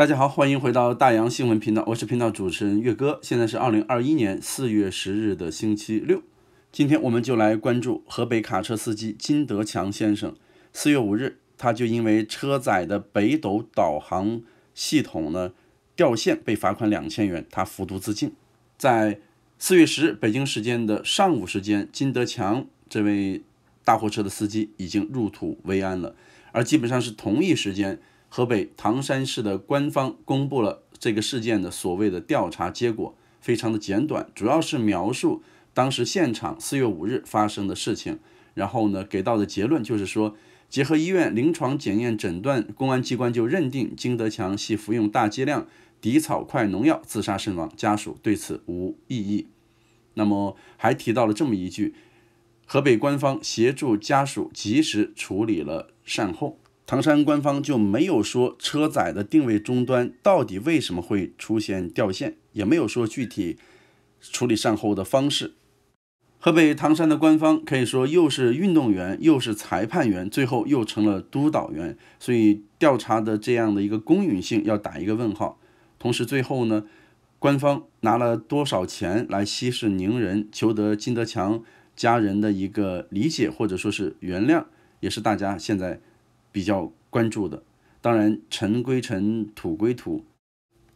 大家好，欢迎回到大洋新闻频道，我是频道主持人岳哥。现在是二零二一年四月十日的星期六，今天我们就来关注河北卡车司机金德强先生。四月五日，他就因为车载的北斗导航系统呢掉线被罚款两千元，他服毒自尽。在四月十日北京时间的上午时间，金德强这位大货车的司机已经入土为安了，而基本上是同一时间。河北唐山市的官方公布了这个事件的所谓的调查结果，非常的简短，主要是描述当时现场四月五日发生的事情。然后呢，给到的结论就是说，结合医院临床检验诊断，公安机关就认定金德强系服用大剂量敌草快农药自杀身亡，家属对此无异议。那么还提到了这么一句，河北官方协助家属及时处理了善后。唐山官方就没有说车载的定位终端到底为什么会出现掉线，也没有说具体处理善后的方式。河北唐山的官方可以说又是运动员，又是裁判员，最后又成了督导员，所以调查的这样的一个公允性要打一个问号。同时，最后呢，官方拿了多少钱来息事宁人，求得金德强家人的一个理解或者说是原谅，也是大家现在。比较关注的，当然尘归尘，土归土。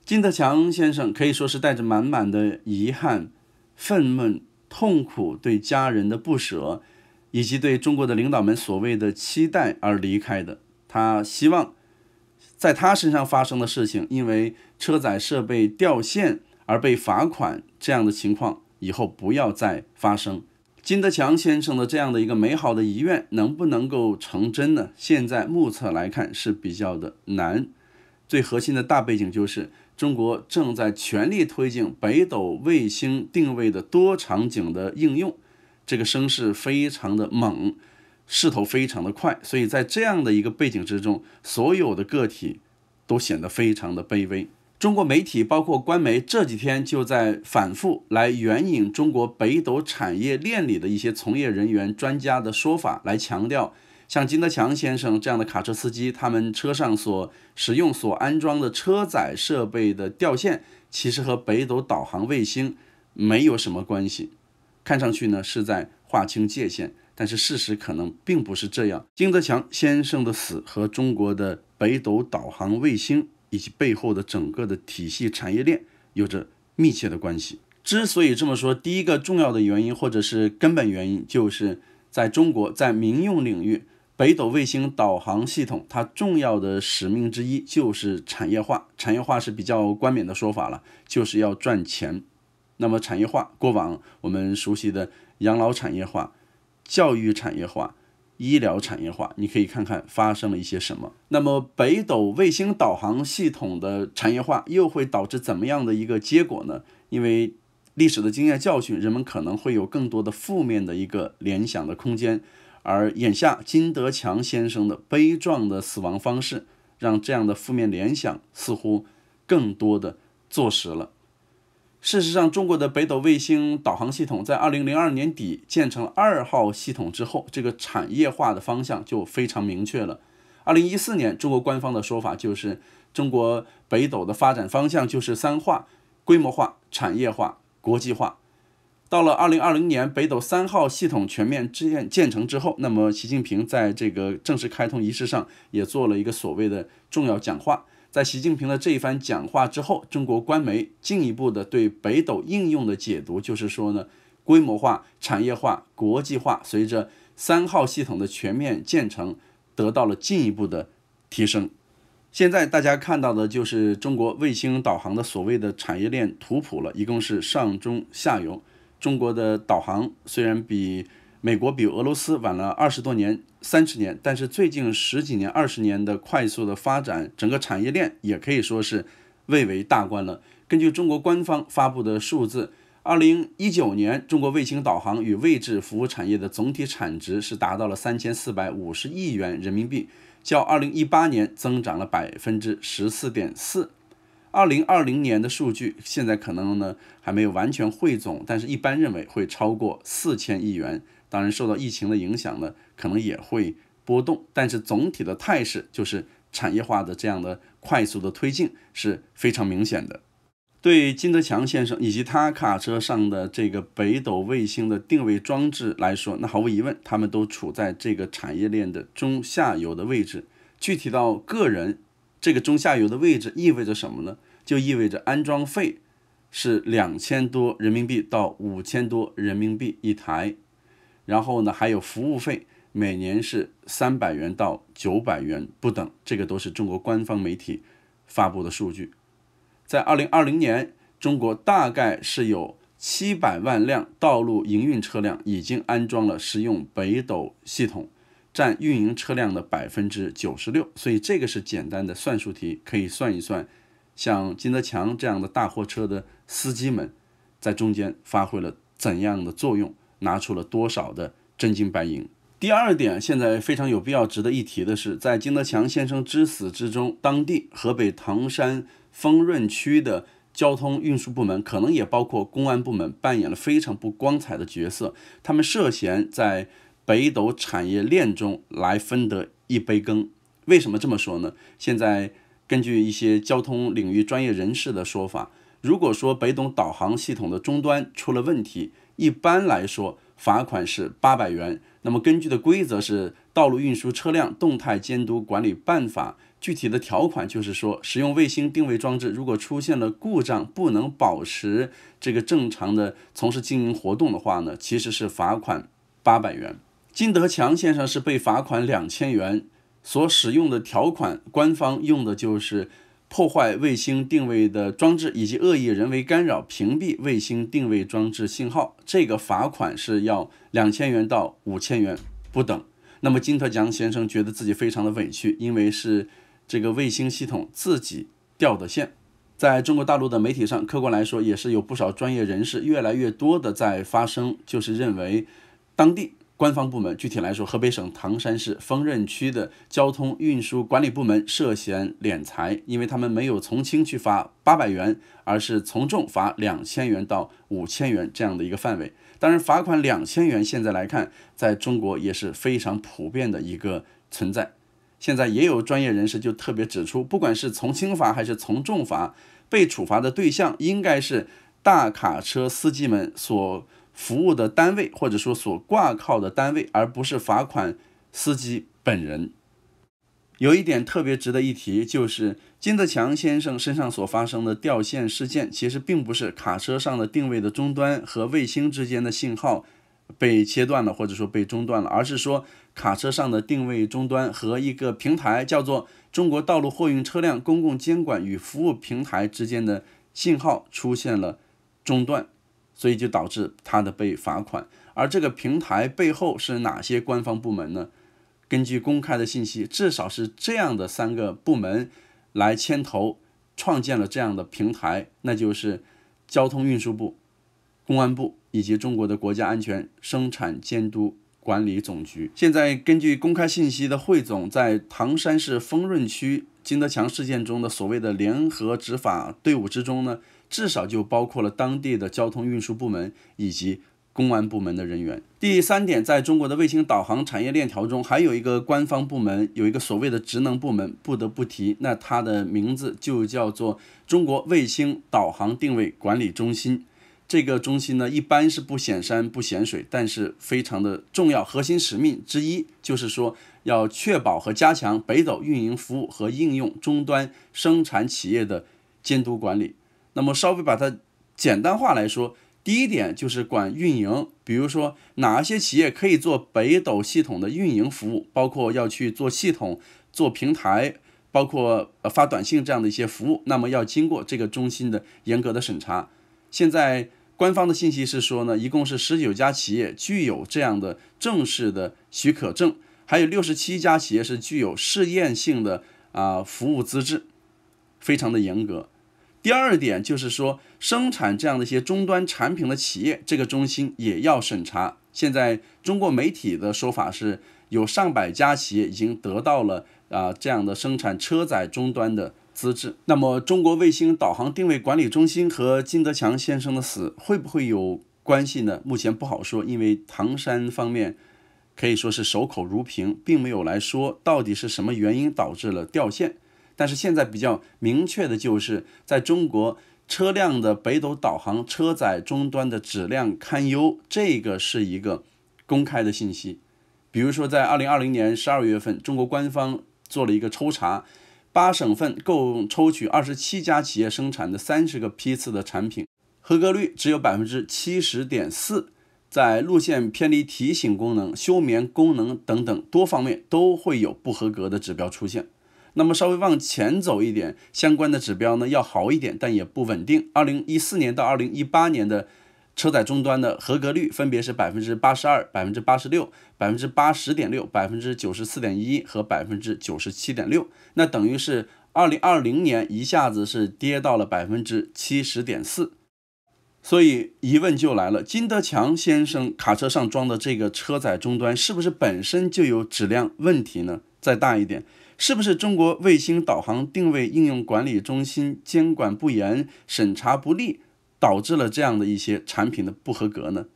金德强先生可以说是带着满满的遗憾、愤懑、痛苦，对家人的不舍，以及对中国的领导们所谓的期待而离开的。他希望在他身上发生的事情，因为车载设备掉线而被罚款这样的情况，以后不要再发生。金德强先生的这样的一个美好的遗愿，能不能够成真呢？现在目测来看是比较的难。最核心的大背景就是，中国正在全力推进北斗卫星定位的多场景的应用，这个声势非常的猛，势头非常的快。所以在这样的一个背景之中，所有的个体都显得非常的卑微。中国媒体，包括官媒，这几天就在反复来援引中国北斗产业链里的一些从业人员、专家的说法，来强调，像金德强先生这样的卡车司机，他们车上所使用、所安装的车载设备的掉线，其实和北斗导航卫星没有什么关系。看上去呢，是在划清界限，但是事实可能并不是这样。金德强先生的死和中国的北斗导航卫星。以及背后的整个的体系产业链有着密切的关系。之所以这么说，第一个重要的原因或者是根本原因，就是在中国，在民用领域，北斗卫星导航系统它重要的使命之一就是产业化。产业化是比较冠冕的说法了，就是要赚钱。那么产业化，过往我们熟悉的养老产业化、教育产业化。医疗产业化，你可以看看发生了一些什么。那么，北斗卫星导航系统的产业化又会导致怎么样的一个结果呢？因为历史的经验教训，人们可能会有更多的负面的一个联想的空间。而眼下，金德强先生的悲壮的死亡方式，让这样的负面联想似乎更多的坐实了。事实上，中国的北斗卫星导航系统在二零零二年底建成二号系统之后，这个产业化的方向就非常明确了。二零一四年，中国官方的说法就是，中国北斗的发展方向就是三化：规模化、产业化、国际化。到了二零二零年，北斗三号系统全面建建成之后，那么习近平在这个正式开通仪式上也做了一个所谓的重要讲话。在习近平的这一番讲话之后，中国官媒进一步的对北斗应用的解读，就是说呢，规模化、产业化、国际化，随着三号系统的全面建成，得到了进一步的提升。现在大家看到的就是中国卫星导航的所谓的产业链图谱了，一共是上中下游。中国的导航虽然比美国比俄罗斯晚了二十多年、三十年，但是最近十几年、二十年的快速的发展，整个产业链也可以说是蔚为大观了。根据中国官方发布的数字，二零一九年中国卫星导航与位置服务产业的总体产值是达到了三千四百五十亿元人民币，较二零一八年增长了百分之十四点四。二零二零年的数据现在可能呢还没有完全汇总，但是一般认为会超过四千亿元。当然，受到疫情的影响呢，可能也会波动。但是总体的态势就是产业化的这样的快速的推进是非常明显的。对金德强先生以及他卡车上的这个北斗卫星的定位装置来说，那毫无疑问，他们都处在这个产业链的中下游的位置。具体到个人，这个中下游的位置意味着什么呢？就意味着安装费是两千多人民币到五千多人民币一台。然后呢，还有服务费，每年是三百元到九百元不等，这个都是中国官方媒体发布的数据。在二零二零年，中国大概是有七百万辆道路营运车辆已经安装了使用北斗系统，占运营车辆的百分之九十六。所以这个是简单的算术题，可以算一算，像金德强这样的大货车的司机们，在中间发挥了怎样的作用？拿出了多少的真金白银？第二点，现在非常有必要值得一提的是，在金德强先生之死之中，当地河北唐山丰润区的交通运输部门，可能也包括公安部门，扮演了非常不光彩的角色。他们涉嫌在北斗产业链中来分得一杯羹。为什么这么说呢？现在根据一些交通领域专业人士的说法。如果说北斗导航系统的终端出了问题，一般来说罚款是八百元。那么根据的规则是《道路运输车辆动态监督管理办法》，具体的条款就是说，使用卫星定位装置如果出现了故障，不能保持这个正常的从事经营活动的话呢，其实是罚款八百元。金德强先生是被罚款两千元，所使用的条款，官方用的就是。破坏卫星定位的装置，以及恶意人为干扰、屏蔽卫星定位装置信号，这个罚款是要两千元到五千元不等。那么金特强先生觉得自己非常的委屈，因为是这个卫星系统自己掉的线。在中国大陆的媒体上，客观来说也是有不少专业人士越来越多的在发声，就是认为当地。官方部门具体来说，河北省唐山市丰润区的交通运输管理部门涉嫌敛财，因为他们没有从轻去罚八百元，而是从重罚两千元到五千元这样的一个范围。当然，罚款两千元现在来看，在中国也是非常普遍的一个存在。现在也有专业人士就特别指出，不管是从轻罚还是从重罚，被处罚的对象应该是大卡车司机们所。服务的单位或者说所挂靠的单位，而不是罚款司机本人。有一点特别值得一提，就是金德强先生身上所发生的掉线事件，其实并不是卡车上的定位的终端和卫星之间的信号被切断了或者说被中断了，而是说卡车上的定位终端和一个平台叫做“中国道路货运车辆公共监管与服务平台”之间的信号出现了中断。所以就导致他的被罚款，而这个平台背后是哪些官方部门呢？根据公开的信息，至少是这样的三个部门来牵头创建了这样的平台，那就是交通运输部、公安部以及中国的国家安全生产监督管理总局。现在根据公开信息的汇总，在唐山市丰润区金德强事件中的所谓的联合执法队伍之中呢？至少就包括了当地的交通运输部门以及公安部门的人员。第三点，在中国的卫星导航产业链条中，还有一个官方部门，有一个所谓的职能部门，不得不提。那它的名字就叫做中国卫星导航定位管理中心。这个中心呢，一般是不显山不显水，但是非常的重要。核心使命之一就是说，要确保和加强北斗运营服务和应用终端生产企业的监督管理。那么稍微把它简单化来说，第一点就是管运营，比如说哪些企业可以做北斗系统的运营服务，包括要去做系统、做平台，包括呃发短信这样的一些服务，那么要经过这个中心的严格的审查。现在官方的信息是说呢，一共是十九家企业具有这样的正式的许可证，还有六十七家企业是具有试验性的啊服务资质，非常的严格。第二点就是说，生产这样的一些终端产品的企业，这个中心也要审查。现在中国媒体的说法是，有上百家企业已经得到了啊这样的生产车载终端的资质。那么，中国卫星导航定位管理中心和金德强先生的死会不会有关系呢？目前不好说，因为唐山方面可以说是守口如瓶，并没有来说到底是什么原因导致了掉线。但是现在比较明确的就是，在中国车辆的北斗导航车载终端的质量堪忧，这个是一个公开的信息。比如说，在二零二零年十二月份，中国官方做了一个抽查，八省份共抽取二十七家企业生产的三十个批次的产品，合格率只有百分之七十点四，在路线偏离提醒功能、休眠功能等等多方面都会有不合格的指标出现。那么稍微往前走一点，相关的指标呢要好一点，但也不稳定。二零一四年到二零一八年的车载终端的合格率分别是百分之八十二、百分之八十六、百分之八十点六、百分之九十四点一和百分之九十七点六。那等于是二零二零年一下子是跌到了百分之七十点四。所以疑问就来了：金德强先生，卡车上装的这个车载终端是不是本身就有质量问题呢？再大一点。是不是中国卫星导航定位应用管理中心监管不严、审查不力，导致了这样的一些产品的不合格呢？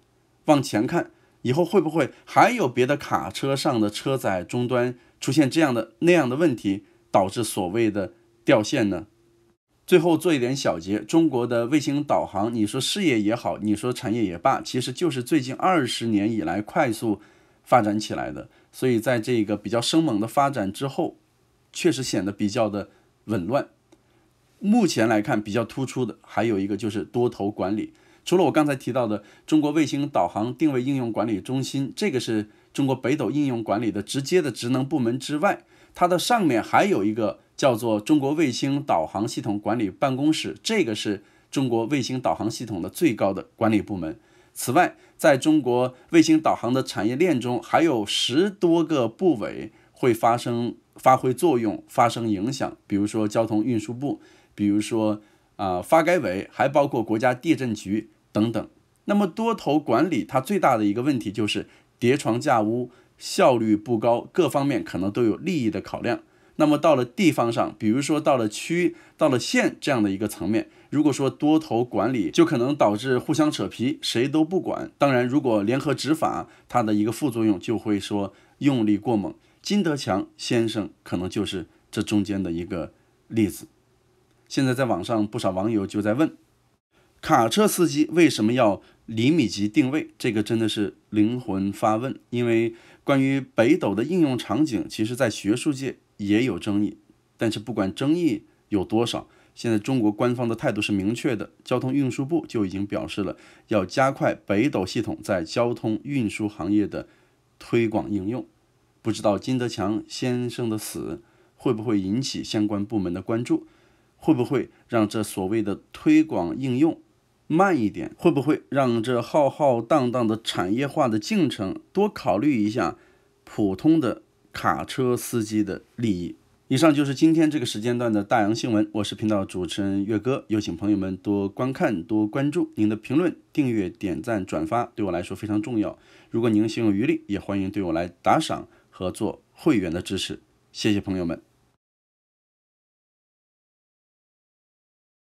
往前看，以后会不会还有别的卡车上的车载终端出现这样的那样的问题，导致所谓的掉线呢？最后做一点小结：中国的卫星导航，你说事业也好，你说产业也罢，其实就是最近二十年以来快速发展起来的。所以在这个比较生猛的发展之后，确实显得比较的紊乱。目前来看，比较突出的还有一个就是多头管理。除了我刚才提到的中国卫星导航定位应用管理中心，这个是中国北斗应用管理的直接的职能部门之外，它的上面还有一个叫做中国卫星导航系统管理办公室，这个是中国卫星导航系统的最高的管理部门。此外，在中国卫星导航的产业链中，还有十多个部委。会发生发挥作用、发生影响，比如说交通运输部，比如说啊发改委，还包括国家地震局等等。那么多头管理，它最大的一个问题就是叠床架屋，效率不高，各方面可能都有利益的考量。那么到了地方上，比如说到了区、到了县这样的一个层面，如果说多头管理，就可能导致互相扯皮，谁都不管。当然，如果联合执法，它的一个副作用就会说用力过猛。金德强先生可能就是这中间的一个例子。现在在网上不少网友就在问：卡车司机为什么要厘米级定位？这个真的是灵魂发问。因为关于北斗的应用场景，其实在学术界也有争议。但是不管争议有多少，现在中国官方的态度是明确的。交通运输部就已经表示了，要加快北斗系统在交通运输行业的推广应用。不知道金德强先生的死会不会引起相关部门的关注，会不会让这所谓的推广应用慢一点，会不会让这浩浩荡荡的产业化的进程多考虑一下普通的卡车司机的利益？以上就是今天这个时间段的大洋新闻，我是频道主持人岳哥，有请朋友们多观看、多关注。您的评论、订阅、点赞、转发对我来说非常重要。如果您心有余力，也欢迎对我来打赏。合作会员的支持，谢谢朋友们。